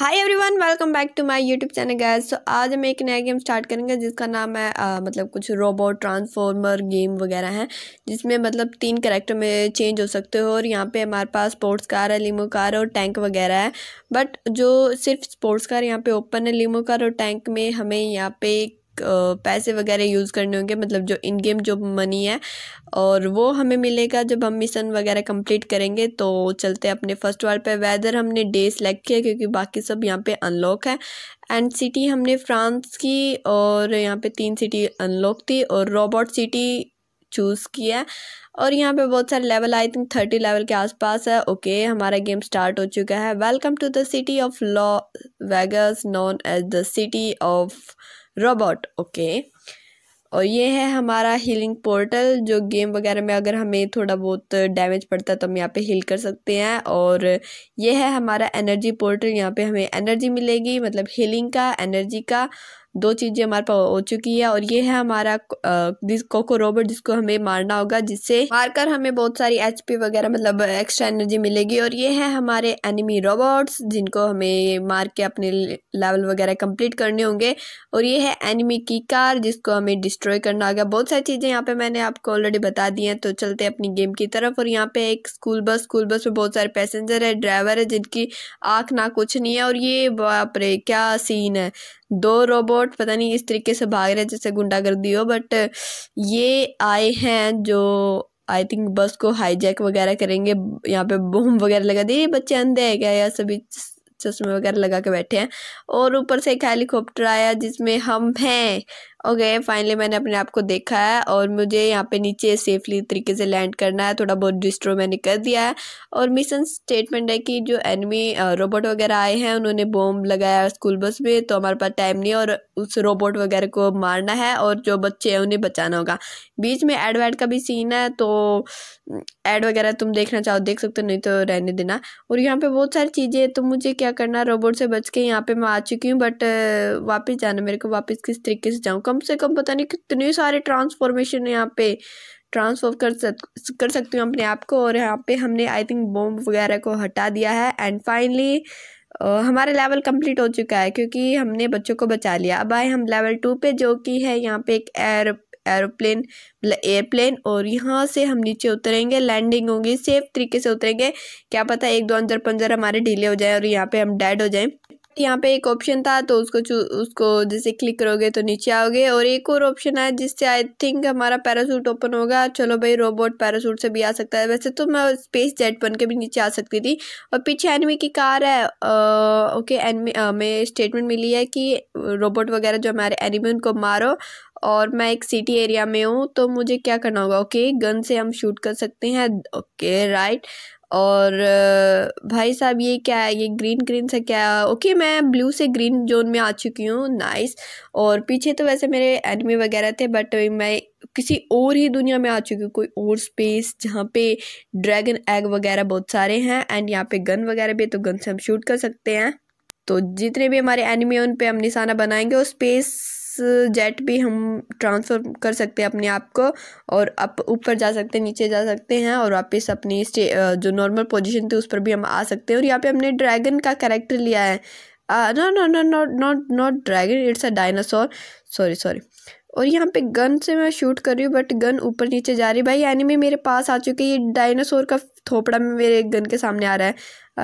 Hi everyone welcome back to my YouTube channel guys तो आज हम एक नया गेम स्टार्ट करेंगे जिसका नाम है आ, मतलब कुछ रोबोट ट्रांसफॉर्मर गेम वगैरह हैं जिसमें मतलब तीन करेक्टर में चेंज हो सकते हो और यहाँ पे हमारे पास स्पोर्ट्स कार है लीमो कार और टैंक वगैरह है बट जो सिर्फ स्पोर्ट्स कार यहाँ पे ओपन है लीमो कार और टैंक में हमें यहाँ पे पैसे वगैरह यूज़ करने होंगे मतलब जो इन गेम जो मनी है और वो हमें मिलेगा जब हम मिशन वगैरह कंप्लीट करेंगे तो चलते हैं अपने फर्स्ट वाल पे वेदर हमने डे सेलेक्ट किया क्योंकि बाकी सब यहाँ पे अनलॉक है एंड सिटी हमने फ्रांस की और यहाँ पे तीन सिटी अनलॉक थी और रोबोट सिटी चूज़ किया और यहाँ पे बहुत सारे level I think thirty level के आसपास है ओके okay, हमारा गेम स्टार्ट हो चुका है welcome to the city of Las Vegas known as the city of robot okay और ये है हमारा हीलिंग पोर्टल जो गेम वगैरह में अगर हमें थोड़ा बहुत डैमेज पड़ता है तो हम यहाँ पे हील कर सकते हैं और ये है हमारा एनर्जी पोर्टल यहाँ पे हमें एनर्जी मिलेगी मतलब हीलिंग का एनर्जी का दो चीज़ें हमारे पास हो चुकी है और ये है हमारा कोको रोबोट जिसको हमें मारना होगा जिससे मारकर हमें बहुत सारी एच वगैरह मतलब एक्स्ट्रा एनर्जी मिलेगी और ये है हमारे एनिमी रोबोट्स जिनको हमें मार के अपने लेवल वगैरह कंप्लीट करने होंगे और ये है एनिमी की कार जिसको हमें डिस्ट्रॉय करना होगा बहुत सारी चीज़ें यहाँ पे मैंने आपको ऑलरेडी बता दी हैं तो चलते अपनी गेम की तरफ और यहाँ पे एक स्कूल बस स्कूल बस में बहुत सारे पैसेंजर है ड्राइवर है जिनकी आँख ना कुछ नहीं है और ये बापरे क्या सीन है दो रोबोट पता नहीं इस तरीके से भाग रहे जैसे गुंडागर्दी हो बट ये आए हैं जो आई थिंक बस को हाईजैक वगैरह करेंगे यहाँ पे बूम वगैरह लगा दिए बच्चे अंधे है क्या या सभी चश्मे वगैरह लगा के बैठे हैं और ऊपर से एक हेलीकॉप्टर आया जिसमें हम हैं ओके okay, फाइनली मैंने अपने आप को देखा है और मुझे यहाँ पे नीचे सेफली तरीके से लैंड करना है थोड़ा बहुत डिस्ट्रो मैंने कर दिया है और मिशन स्टेटमेंट है कि जो एनिमी रोबोट वगैरह आए हैं उन्होंने बॉम्ब लगाया स्कूल बस में तो हमारे पास टाइम नहीं है और उस रोबोट वगैरह को मारना है और जो बच्चे हैं उन्हें बचाना होगा बीच में एड वैड का भी सीन है तो एड वगैरह तुम देखना चाहो देख सकते हो नहीं तो रहने देना और यहाँ पर बहुत सारी चीज़ें तो मुझे क्या करना रोबोट से बच के यहाँ पर मैं आ चुकी हूँ बट वापस जाना मेरे को वापस किस तरीके से जाऊँगा कम से कम पता नहीं कितने सारे ट्रांसफॉर्मेशन है यहाँ पे ट्रांसफॉर्म कर सक कर सकती हूँ अपने आप को और यहाँ पे हमने आई थिंक बॉम्ब वगैरह को हटा दिया है एंड फाइनली हमारा लेवल कंप्लीट हो चुका है क्योंकि हमने बच्चों को बचा लिया अब आए हम लेवल टू पे जो कि है यहाँ पे एक एयर एरोप्लेन मतलब एयरप्लेन और यहाँ से हम नीचे उतरेंगे लैंडिंग होगी सेफ तरीके से उतरेंगे क्या पता एक दो अंजर पंजर हमारे ढीले हो जाए और यहाँ पे हम डेड हो जाएं यहाँ पे एक ऑप्शन था तो उसको उसको जैसे क्लिक करोगे तो नीचे आओगे और एक और ऑप्शन है जिससे आई थिंक हमारा पैरासूट ओपन होगा चलो भाई रोबोट पैरासूट से भी आ सकता है वैसे तो मैं स्पेस जेट बन के भी नीचे आ सकती थी और पीछे एनमी की कार है आ, ओके एनमी हमें स्टेटमेंट मिली है कि रोबोट वगैरह जो हमारे एनिमी उनको मारो और मैं एक सिटी एरिया में हूँ तो मुझे क्या करना होगा ओके गन से हम शूट कर सकते हैं ओके राइट और भाई साहब ये क्या है ये ग्रीन ग्रीन सा क्या ओके मैं ब्लू से ग्रीन जोन में आ चुकी हूँ नाइस और पीछे तो वैसे मेरे एनिमी वगैरह थे बट मैं किसी और ही दुनिया में आ चुकी हूँ कोई और स्पेस जहाँ पे ड्रैगन एग वगैरह बहुत सारे हैं एंड यहाँ पे गन वगैरह भी तो गन से हम शूट कर सकते हैं तो जितने भी हमारे एनिमी हैं उन पर हम निशाना बनाएंगे और स्पेस जेट भी हम ट्रांसफ़र कर सकते हैं अपने आप को और आप ऊपर जा सकते हैं नीचे जा सकते हैं और वापस अपनी स्टे जो नॉर्मल पोजीशन थी उस पर भी हम आ सकते हैं और यहाँ पे हमने ड्रैगन का कैरेक्टर लिया है no no no not not not dragon it's a dinosaur sorry sorry और यहाँ पे गन से मैं शूट कर रही हूँ बट गन ऊपर नीचे जा रही भाई एनिमी मेरे पास आ चुके ये डायनासोर का थोपड़ा में मेरे गन के सामने आ रहा है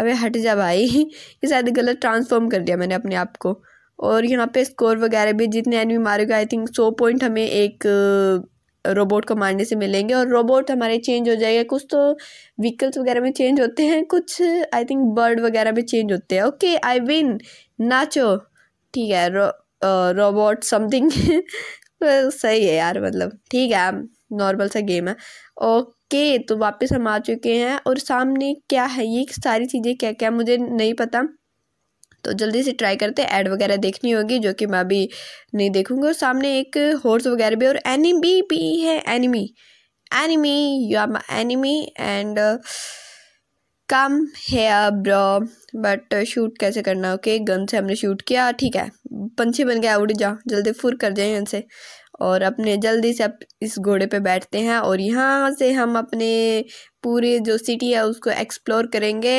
अबे हट जा भाई ये शायद गलत ट्रांसफॉर्म कर दिया मैंने अपने आप को और यहाँ पे स्कोर वगैरह भी जितने एनिमी मारेगा आई थिंक सौ पॉइंट हमें एक रोबोट को मारने से मिलेंगे और रोबोट हमारे चेंज हो जाएगा कुछ तो व्हीकल्स वगैरह में चेंज होते हैं कुछ आई थिंक बर्ड वगैरह में चेंज होते हैं ओके आई विन नाचो ठीक है रोबोट तो समथिंग सही है यार मतलब ठीक है नॉर्मल सा गेम है ओके तो वापस हम आ चुके हैं और सामने क्या है ये सारी चीज़ें क्या क्या मुझे नहीं पता तो जल्दी से ट्राई करते हैं ऐड वगैरह देखनी होगी जो कि मैं अभी नहीं देखूँगी और सामने एक हॉर्स वगैरह भी और एनिमी भी है enemy enemy you are my enemy and come है ब्रो बट शूट कैसे करना ओके okay, गन से हमने शूट किया ठीक है पंछी बन गया उड़ जा जल्दी फुर कर जाए यहाँ से और अपने जल्दी से आप इस घोड़े पे बैठते हैं और यहाँ से हम अपने पूरे जो सिटी है उसको एक्सप्लोर करेंगे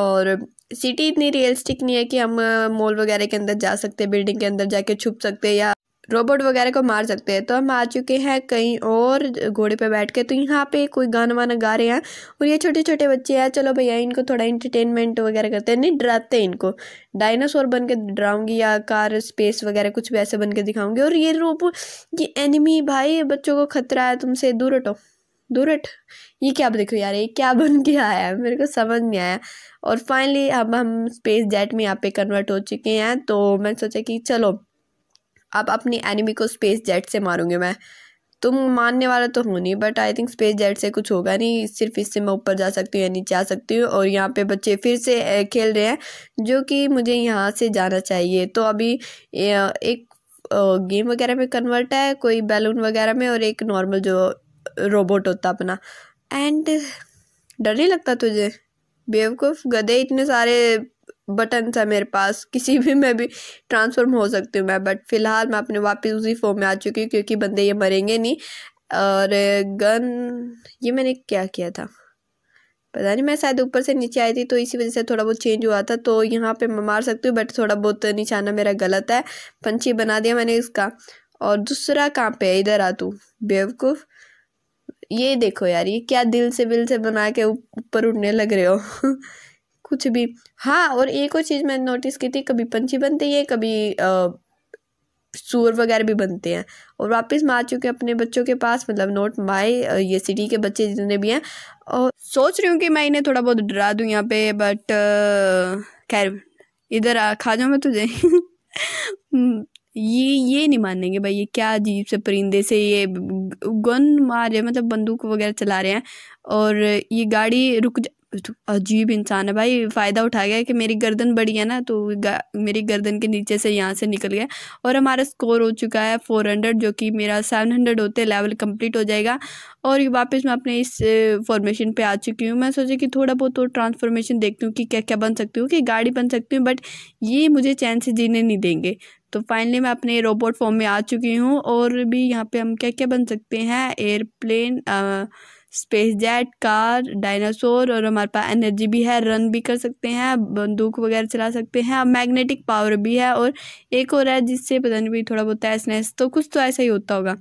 और सिटी इतनी रियलिस्टिक नहीं है कि हम मॉल वगैरह के अंदर जा सकते हैं बिल्डिंग के अंदर जाके छुप सकते हैं या रोबोट वगैरह को मार सकते हैं तो हम आ चुके हैं कहीं और घोड़े पे बैठ के तो यहाँ पे कोई गाना वाना गा रहे हैं और ये छोटे छोटे बच्चे हैं चलो भैया इनको थोड़ा इंटरटेनमेंट वगैरह करते हैं नहीं डराते हैं इनको डायनासोर बन के डराऊंगी या कार स्पेस वगैरह कुछ भी ऐसे बन के दिखाऊंगी और ये रोबोट ये एनिमी भाई बच्चों को खतरा है तुमसे दूर हटो दूरट ये क्या देखो यार ये क्या बन के आया है मेरे को समझ नहीं आया और फाइनली अब हम स्पेस जेट में यहाँ पे कन्वर्ट हो चुके हैं तो मैंने सोचा कि चलो अब अपनी एनिमी को स्पेस जेट से मारूंगी मैं तुम मानने वाला तो हूँ नहीं but I think space jet से कुछ होगा नहीं सिर्फ इससे मैं ऊपर जा सकती हूँ या नीचे आ सकती हूँ और यहाँ पे बच्चे फिर से खेल रहे हैं जो कि मुझे यहाँ से जाना चाहिए तो अभी एक गेम वगैरह में कन्वर्ट है कोई बैलून वगैरह में और एक नॉर्मल जो रोबोट होता अपना एंड डर नहीं लगता तुझे बेवकूफ़ गधे इतने सारे बटन है मेरे पास किसी भी मैं भी ट्रांसफॉर्म हो सकती हूँ मैं बट फ़िलहाल मैं अपने वापस उसी फॉर्म में आ चुकी हूँ क्योंकि बंदे ये मरेंगे नहीं और गन ये मैंने क्या किया था पता नहीं मैं शायद ऊपर से नीचे आई थी तो इसी वजह से थोड़ा बहुत चेंज हुआ था तो यहाँ पे मैं मार सकती हूँ बट थोड़ा बहुत निशाना मेरा गलत है पंछी बना दिया मैंने इसका और दूसरा कहाँ पे इधर आ तू बेवकूफ़ ये देखो यार ये क्या दिल से बिल से बना के ऊपर उड़ने लग रहे हो कुछ भी हाँ और एक और चीज़ मैंने नोटिस की थी कभी पंछी बनते हैं कभी सूर सूअर वगैरह भी बनते हैं और वापस मार चुके अपने बच्चों के पास मतलब नोट माई ये सिटी के बच्चे जितने भी हैं और सोच रही हूँ कि मैं इन्हें थोड़ा बहुत डरा दूँ यहाँ पे बट खैर इधर आ खा जाऊँ मैं तुझे हम्म। ये ये नहीं मानेंगे भाई ये क्या अजीब से परिंदे से ये गन मार रहे मतलब बंदूक वगैरह चला रहे हैं और ये गाड़ी रुक जा तो अजीब इंसान है भाई फ़ायदा उठा गया कि मेरी गर्दन बड़ी है ना तो मेरी गर्दन के नीचे से यहाँ से निकल गया और हमारा स्कोर हो चुका है फोर हंड्रेड जो कि मेरा सेवन हंड्रेड होते लेवल कंप्लीट हो जाएगा और वापस मैं अपने इस फॉर्मेशन पे आ चुकी हूँ मैं सोचा कि थोड़ा बहुत तो ट्रांसफॉर्मेशन देखती हूँ कि क्या क्या बन सकती हूँ कि गाड़ी बन सकती हूँ बट ये मुझे चैन से जीने नहीं देंगे तो फाइनली मैं अपने रोबोट फॉर्म में आ चुकी हूँ और भी यहाँ पे हम क्या क्या बन सकते हैं airplane space jet car dinosaur और हमारे पास एनर्जी भी है रन भी कर सकते हैं बंदूक वगैरह चला सकते हैं मैग्नेटिक पावर भी है और एक और है जिससे पता नहीं भी थोड़ा बहुत ऐस नैस तो कुछ तो ऐसा ही होता होगा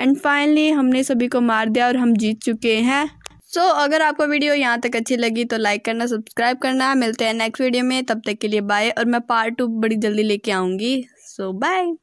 एंड फाइनली हमने सभी को मार दिया और हम जीत चुके हैं सो so, अगर आपको वीडियो यहाँ तक अच्छी लगी तो लाइक करना सब्सक्राइब करना मिलते हैं नेक्स्ट वीडियो में तब तक के लिए बाय और मैं पार्ट टू बड़ी जल्दी लेके आऊँगी So, bye.